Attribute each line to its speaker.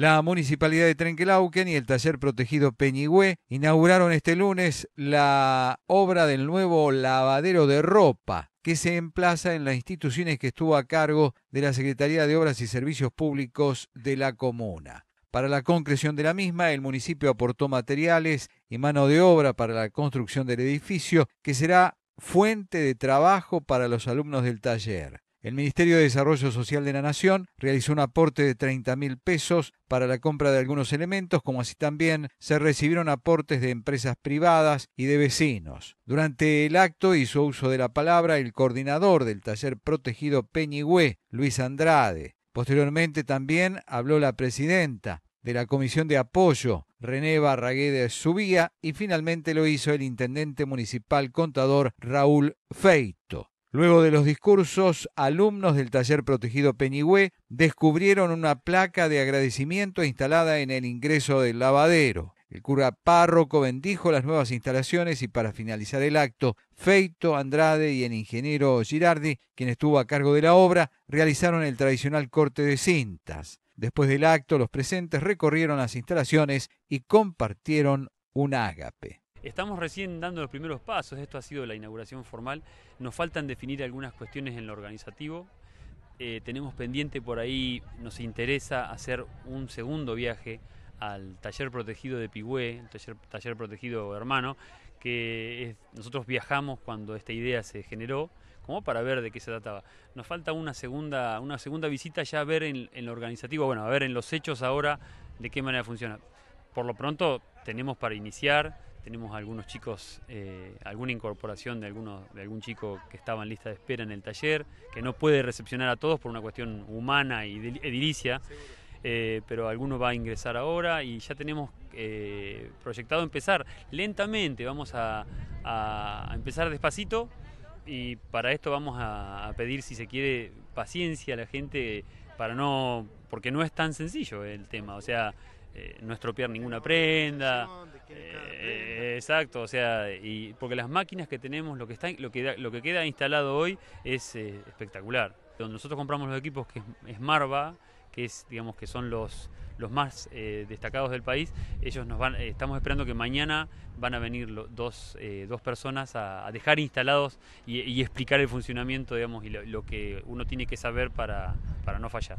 Speaker 1: La Municipalidad de Trenquelauquen y el Taller Protegido Peñigüe inauguraron este lunes la obra del nuevo lavadero de ropa que se emplaza en las instituciones que estuvo a cargo de la Secretaría de Obras y Servicios Públicos de la comuna. Para la concreción de la misma, el municipio aportó materiales y mano de obra para la construcción del edificio, que será fuente de trabajo para los alumnos del taller. El Ministerio de Desarrollo Social de la Nación realizó un aporte de 30 mil pesos para la compra de algunos elementos, como así también se recibieron aportes de empresas privadas y de vecinos. Durante el acto hizo uso de la palabra el coordinador del taller protegido Peñigüe, Luis Andrade. Posteriormente también habló la presidenta de la Comisión de Apoyo, René Raguedes Subía, y finalmente lo hizo el intendente municipal contador Raúl Feito. Luego de los discursos, alumnos del taller protegido Peñigüé descubrieron una placa de agradecimiento instalada en el ingreso del lavadero. El cura párroco bendijo las nuevas instalaciones y para finalizar el acto, Feito, Andrade y el ingeniero Girardi, quien estuvo a cargo de la obra, realizaron el tradicional corte de cintas. Después del acto, los presentes recorrieron las instalaciones y compartieron un ágape.
Speaker 2: Estamos recién dando los primeros pasos, esto ha sido la inauguración formal, nos faltan definir algunas cuestiones en lo organizativo, eh, tenemos pendiente por ahí, nos interesa hacer un segundo viaje al taller protegido de Pigüe, el taller, protegido hermano, que nosotros viajamos cuando esta idea se generó, como para ver de qué se trataba. Nos falta una segunda, una segunda visita ya a ver en, en lo organizativo, bueno, a ver en los hechos ahora de qué manera funciona. Por lo pronto tenemos para iniciar, tenemos algunos chicos, eh, alguna incorporación de, algunos, de algún chico que estaba en lista de espera en el taller, que no puede recepcionar a todos por una cuestión humana y edilicia, eh, pero alguno va a ingresar ahora y ya tenemos eh, proyectado empezar lentamente, vamos a, empezar despacito y para esto vamos a, pedir, si se quiere, paciencia a la gente para no, porque no es tan sencillo el tema, o sea, no estropear ninguna prenda, Exacto, o sea, y porque las máquinas que tenemos, lo que, está, lo que, lo que queda instalado hoy es eh, espectacular. Donde nosotros compramos los equipos que es, Marva, que es, digamos, que son los, los más eh, destacados del país, ellos nos van, estamos esperando que mañana van a venir eh, dos, personas a, dejar instalados y, explicar el funcionamiento, digamos, y lo, que uno tiene que saber para, para no fallar.